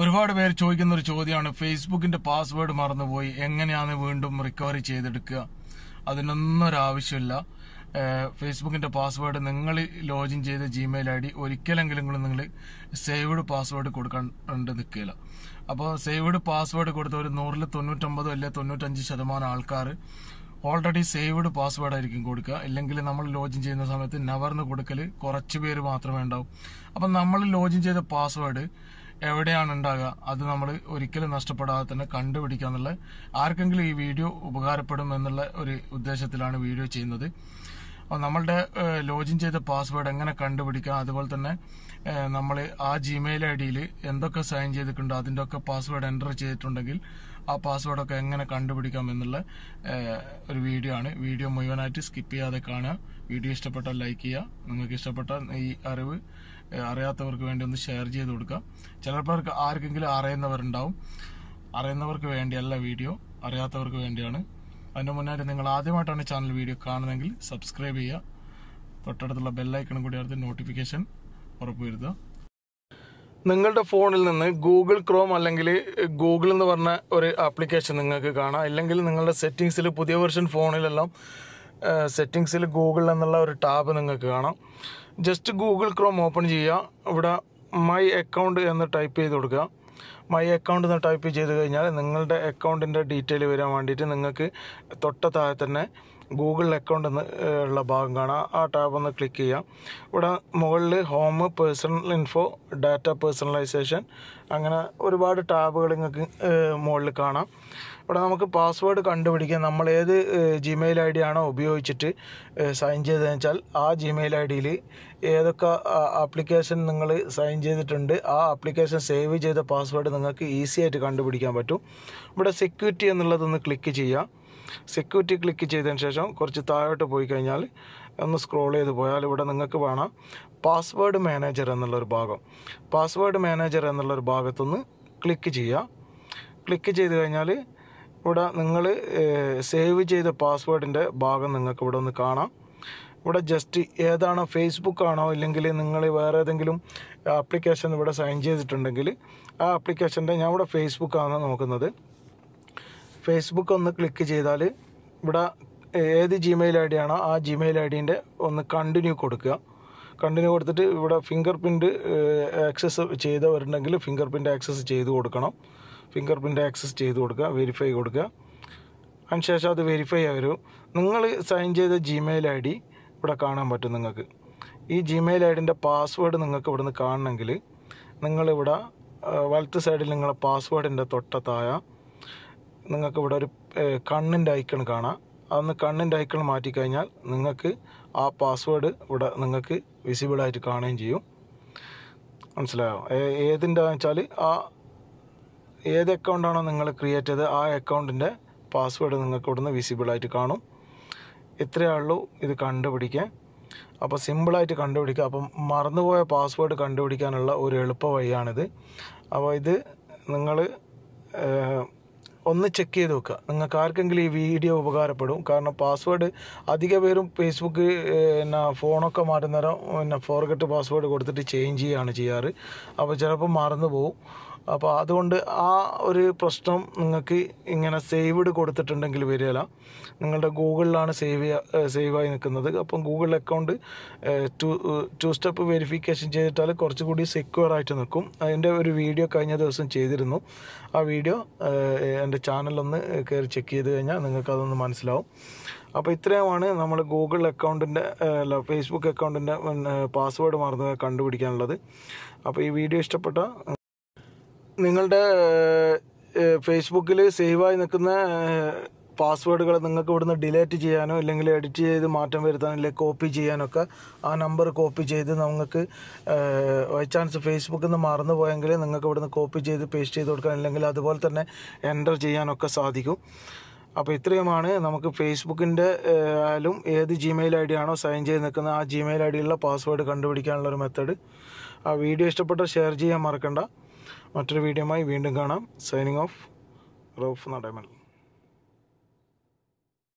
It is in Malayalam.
ഒരുപാട് പേര് ചോദിക്കുന്ന ഒരു ചോദ്യമാണ് ഫേസ്ബുക്കിന്റെ പാസ്വേഡ് മറന്നുപോയി എങ്ങനെയാണ് വീണ്ടും റിക്കവറി ചെയ്തെടുക്കുക അതിനൊന്നും ഒരാവശ്യമില്ല ഫേസ്ബുക്കിന്റെ പാസ്വേഡ് നിങ്ങൾ ലോഗിൻ ചെയ്ത ജിമെയിൽ ഐ ഡി ഒരിക്കലെങ്കിലും നിങ്ങൾ സേവ്ഡ് പാസ്വേഡ് കൊടുക്കാണ്ട് നിൽക്കില്ല അപ്പോൾ സേവ്ഡ് പാസ്വേഡ് കൊടുത്ത ഒരു നൂറിൽ തൊണ്ണൂറ്റൊമ്പത് അല്ലെ തൊണ്ണൂറ്റഞ്ച് ശതമാനം ആൾക്കാർ ഓൾറെഡി സേവ്ഡ് പാസ്വേഡ് ആയിരിക്കും കൊടുക്കുക ഇല്ലെങ്കിൽ നമ്മൾ ലോഗിൻ ചെയ്യുന്ന സമയത്ത് നവർന്ന് കൊടുക്കൽ കുറച്ച് പേര് മാത്രമേ ഉണ്ടാവും അപ്പം നമ്മൾ ലോഗിൻ ചെയ്ത പാസ്വേഡ് എവിടെയാണ് ഉണ്ടാകുക അത് നമ്മൾ ഒരിക്കലും നഷ്ടപ്പെടാതെ തന്നെ കണ്ടുപിടിക്കുക എന്നുള്ള ആർക്കെങ്കിലും ഈ വീഡിയോ ഉപകാരപ്പെടും എന്നുള്ള ഒരു ഉദ്ദേശത്തിലാണ് വീഡിയോ ചെയ്യുന്നത് നമ്മളുടെ ലോഗിൻ ചെയ്ത പാസ്വേഡ് എങ്ങനെ കണ്ടുപിടിക്കാം അതുപോലെ തന്നെ നമ്മൾ ആ ജിമെയിൽ ഐ ഡിയിൽ എന്തൊക്കെ സൈൻ ചെയ്തിട്ടുണ്ടോ അതിൻ്റെ ഒക്കെ പാസ്വേഡ് എൻ്റർ ചെയ്തിട്ടുണ്ടെങ്കിൽ ആ പാസ്വേഡൊക്കെ എങ്ങനെ കണ്ടുപിടിക്കാം എന്നുള്ള ഒരു വീഡിയോ ആണ് വീഡിയോ മുഴുവനായിട്ട് സ്കിപ്പ് ചെയ്യാതെ കാണുക വീഡിയോ ഇഷ്ടപ്പെട്ടാൽ ലൈക്ക് ചെയ്യുക നിങ്ങൾക്ക് ഇഷ്ടപ്പെട്ട ഈ അറിവ് അറിയാത്തവർക്ക് വേണ്ടി ഒന്ന് ഷെയർ ചെയ്ത് കൊടുക്കുക ചിലപ്പോൾ ആർക്കെങ്കിലും അറിയുന്നവരുണ്ടാവും അറിയുന്നവർക്ക് വേണ്ടിയല്ല വീഡിയോ അറിയാത്തവർക്ക് വേണ്ടിയാണ് അതിന് മുന്നായിട്ട് നിങ്ങൾ ആദ്യമായിട്ടാണ് ചാനൽ വീഡിയോ കാണുന്നതെങ്കിൽ സബ്സ്ക്രൈബ് ചെയ്യുക തൊട്ടടുത്തുള്ള ബെല്ലൈക്കണം കൂടി അടുത്ത് നോട്ടിഫിക്കേഷൻ ഉറപ്പുവരുത്തുക നിങ്ങളുടെ ഫോണിൽ നിന്ന് ഗൂഗിൾ ക്രോം അല്ലെങ്കിൽ ഗൂഗിൾ എന്ന് പറഞ്ഞ ഒരു ആപ്ലിക്കേഷൻ നിങ്ങൾക്ക് കാണാം അല്ലെങ്കിൽ നിങ്ങളുടെ സെറ്റിങ്സിൽ പുതിയ വെർഷൻ ഫോണിലെല്ലാം സെറ്റിങ്സിൽ ഗൂഗിൾ എന്നുള്ള ഒരു ടാബ് നിങ്ങൾക്ക് കാണാം ജസ്റ്റ് ഗൂഗിൾ ക്രോം ഓപ്പൺ ചെയ്യുക ഇവിടെ മൈ അക്കൗണ്ട് എന്ന് ടൈപ്പ് ചെയ്ത് കൊടുക്കുക മൈ അക്കൗണ്ട് എന്ന് ടൈപ്പ് ചെയ്ത് കഴിഞ്ഞാൽ നിങ്ങളുടെ അക്കൗണ്ടിൻ്റെ ഡീറ്റെയിൽ വരാൻ വേണ്ടിയിട്ട് നിങ്ങൾക്ക് തൊട്ട താഴെ തന്നെ ഗൂഗിൾ അക്കൗണ്ട് എന്ന് ഉള്ള ഭാഗം കാണാം ആ ടാബ് ഒന്ന് ക്ലിക്ക് ചെയ്യാം ഇവിടെ മുകളിൽ home personal info data personalization അങ്ങനെ ഒരുപാട് ടാബുകൾ നിങ്ങൾക്ക് മുകളിൽ കാണാം ഇവിടെ നമുക്ക് പാസ്വേഡ് കണ്ടുപിടിക്കാം നമ്മൾ ഏത് ജിമെയിൽ ഐ ഡി ആണോ ഉപയോഗിച്ചിട്ട് സൈൻ ചെയ്തതെന്ന് വെച്ചാൽ ആ ജിമെയിൽ ഐ ഡിയിൽ ഏതൊക്കെ ആപ്ലിക്കേഷൻ നിങ്ങൾ സൈൻ ചെയ്തിട്ടുണ്ട് ആ ആപ്ലിക്കേഷൻ സേവ് ചെയ്ത പാസ്വേഡ് നിങ്ങൾക്ക് ഈസി ആയിട്ട് കണ്ടുപിടിക്കാൻ പറ്റും ഇവിടെ സെക്യൂരിറ്റി എന്നുള്ളതൊന്ന് ക്ലിക്ക് ചെയ്യാം സെക്യൂരിറ്റി ക്ലിക്ക് ചെയ്തതിന് ശേഷം കുറച്ച് താഴോട്ട് പോയി കഴിഞ്ഞാൽ ഒന്ന് സ്ക്രോൾ ചെയ്ത് പോയാൽ ഇവിടെ നിങ്ങൾക്ക് കാണാം പാസ്വേഡ് മാനേജർ എന്നുള്ളൊരു ഭാഗം പാസ്വേഡ് മാനേജർ എന്നുള്ളൊരു ഭാഗത്തുനിന്ന് ക്ലിക്ക് ചെയ്യുക ക്ലിക്ക് ചെയ്ത് കഴിഞ്ഞാൽ ഇവിടെ നിങ്ങൾ സേവ് ചെയ്ത പാസ്വേഡിൻ്റെ ഭാഗം നിങ്ങൾക്ക് ഇവിടെ ഒന്ന് കാണാം ഇവിടെ ജസ്റ്റ് ഏതാണോ ഫേസ്ബുക്ക് ആണോ ഇല്ലെങ്കിൽ നിങ്ങൾ വേറെ ഏതെങ്കിലും ആപ്ലിക്കേഷൻ ഇവിടെ സൈൻ ചെയ്തിട്ടുണ്ടെങ്കിൽ ആ ആപ്ലിക്കേഷൻ്റെ ഞാൻ ഇവിടെ ഫേസ്ബുക്കാണ് നോക്കുന്നത് ഫേസ്ബുക്ക് ഒന്ന് ക്ലിക്ക് ചെയ്താൽ ഇവിടെ ഏത് ജിമെയിൽ ഐ ഡി ആണോ ആ ജിമെയിൽ ഐ ഡീൻ്റെ ഒന്ന് കണ്ടിന്യൂ കൊടുക്കുക കണ്ടിന്യൂ കൊടുത്തിട്ട് ഇവിടെ ഫിംഗർ പ്രിൻറ്റ് ആക്സസ് ചെയ്തവരുണ്ടെങ്കിൽ ഫിംഗർ പ്രിൻ്റ് ആക്സസ് ചെയ്ത് കൊടുക്കണം ഫിംഗർ പ്രിൻ്റ് ആക്സസ് ചെയ്ത് കൊടുക്കുക വെരിഫൈ കൊടുക്കുക അതിനുശേഷം അത് വെരിഫൈ ആയി നിങ്ങൾ സൈൻ ചെയ്ത ജിമെയിൽ ഐ ഡി ഇവിടെ കാണാൻ പറ്റും നിങ്ങൾക്ക് ഈ ജിമെയിൽ ഐ ഡിൻ്റെ പാസ്വേഡ് നിങ്ങൾക്ക് ഇവിടുന്ന് കാണണമെങ്കിൽ നിങ്ങളിവിടെ വലത്ത് സൈഡിൽ നിങ്ങളുടെ പാസ്വേഡിൻ്റെ തൊട്ട താഴെ നിങ്ങൾക്ക് ഇവിടെ ഒരു കണ്ണിൻ്റെ ഐക്കൺ കാണാം അതൊന്ന് കണ്ണിൻ്റെ ഐക്കൺ മാറ്റിക്കഴിഞ്ഞാൽ നിങ്ങൾക്ക് ആ പാസ്വേഡ് ഇവിടെ നിങ്ങൾക്ക് വിസിബിളായിട്ട് കാണുകയും ചെയ്യും മനസ്സിലായോ ഏതിൻ്റെ വെച്ചാൽ ആ ഏത് അക്കൗണ്ടാണോ നിങ്ങൾ ക്രിയേറ്റ് ചെയ്തത് ആ അക്കൗണ്ടിൻ്റെ പാസ്വേഡ് നിങ്ങൾക്ക് ഇവിടുന്ന് വിസിബിളായിട്ട് കാണും ഇത്രയേ ഉള്ളൂ ഇത് കണ്ടുപിടിക്കാൻ അപ്പോൾ സിമ്പിളായിട്ട് കണ്ടുപിടിക്കുക അപ്പം മറന്നുപോയ പാസ്വേഡ് കണ്ടുപിടിക്കാനുള്ള ഒരു എളുപ്പ വഴിയാണിത് അപ്പോൾ ഇത് നിങ്ങൾ ഒന്ന് ചെക്ക് ചെയ്ത് നോക്കുക നിങ്ങൾക്ക് ആർക്കെങ്കിലും ഈ വീഡിയോ ഉപകാരപ്പെടും കാരണം പാസ്വേഡ് അധിക പേരും ഫേസ്ബുക്ക് പിന്നെ ഫോണൊക്കെ മാറ്റുന്നേരം പിന്നെ ഫോർഗെറ്റ് പാസ്വേഡ് കൊടുത്തിട്ട് ചേഞ്ച് ചെയ്യുകയാണ് ചെയ്യാറ് അപ്പോൾ ചിലപ്പോൾ മറന്നു പോകും അപ്പോൾ അതുകൊണ്ട് ആ ഒരു പ്രശ്നം നിങ്ങൾക്ക് ഇങ്ങനെ സേവ്ഡ് കൊടുത്തിട്ടുണ്ടെങ്കിൽ വരികയില്ല നിങ്ങളുടെ ഗൂഗിളിലാണ് സേവ് സേവായി നിൽക്കുന്നത് അപ്പം Google account two two step verification ചെയ്തിട്ടാൽ കുറച്ചുകൂടി സെക്യൂർ ആയിട്ട് നിൽക്കും അതിൻ്റെ ഒരു വീഡിയോ കഴിഞ്ഞ ദിവസം ചെയ്തിരുന്നു ആ വീഡിയോ എൻ്റെ ചാനലൊന്ന് കയറി ചെക്ക് ചെയ്ത് കഴിഞ്ഞാൽ നിങ്ങൾക്ക് അതൊന്ന് മനസ്സിലാവും അപ്പോൾ ഇത്രയുമാണ് നമ്മൾ ഗൂഗിൾ അക്കൗണ്ടിൻ്റെ അല്ല ഫേസ്ബുക്ക് അക്കൗണ്ടിൻ്റെ പാസ്വേഡ് മറന്നു കണ്ടുപിടിക്കാനുള്ളത് അപ്പോൾ ഈ വീഡിയോ ഇഷ്ടപ്പെട്ട നിങ്ങളുടെ ഫേസ്ബുക്കിൽ സേവായി നിൽക്കുന്ന പാസ്വേഡുകൾ നിങ്ങൾക്ക് ഇവിടുന്ന് ഡിലേറ്റ് ചെയ്യാനോ അല്ലെങ്കിൽ എഡിറ്റ് ചെയ്ത് മാറ്റം വരുത്താനോ അല്ലെങ്കിൽ കോപ്പി ചെയ്യാനൊക്കെ ആ നമ്പർ കോപ്പി ചെയ്ത് നിങ്ങൾക്ക് ബൈ ചാൻസ് ഫേസ്ബുക്കിൽ നിന്ന് മറന്നു പോയെങ്കിൽ നിങ്ങൾക്ക് ഇവിടുന്ന് കോപ്പി ചെയ്ത് പേസ്റ്റ് ചെയ്ത് കൊടുക്കാൻ അല്ലെങ്കിൽ അതുപോലെ തന്നെ എൻ്റർ ചെയ്യാനൊക്കെ സാധിക്കും അപ്പോൾ ഇത്രയുമാണ് നമുക്ക് ഫേസ്ബുക്കിൻ്റെ ആയാലും ഏത് ജിമെയിൽ ഐ ഡി ആണോ സൈൻ ചെയ്ത് നിൽക്കുന്ന ആ ജിമെയിൽ ഐ ഡിയിലുള്ള പാസ്വേഡ് കണ്ടുപിടിക്കാനുള്ള ഒരു മെത്തേഡ് ആ വീഡിയോ ഇഷ്ടപ്പെട്ട ഷെയർ ചെയ്യാൻ മറക്കണ്ട മറ്റൊരു വീഡിയോയുമായി വീണ്ടും കാണാം സൈനിങ് ഓഫ് റൌഫ് നടമൽ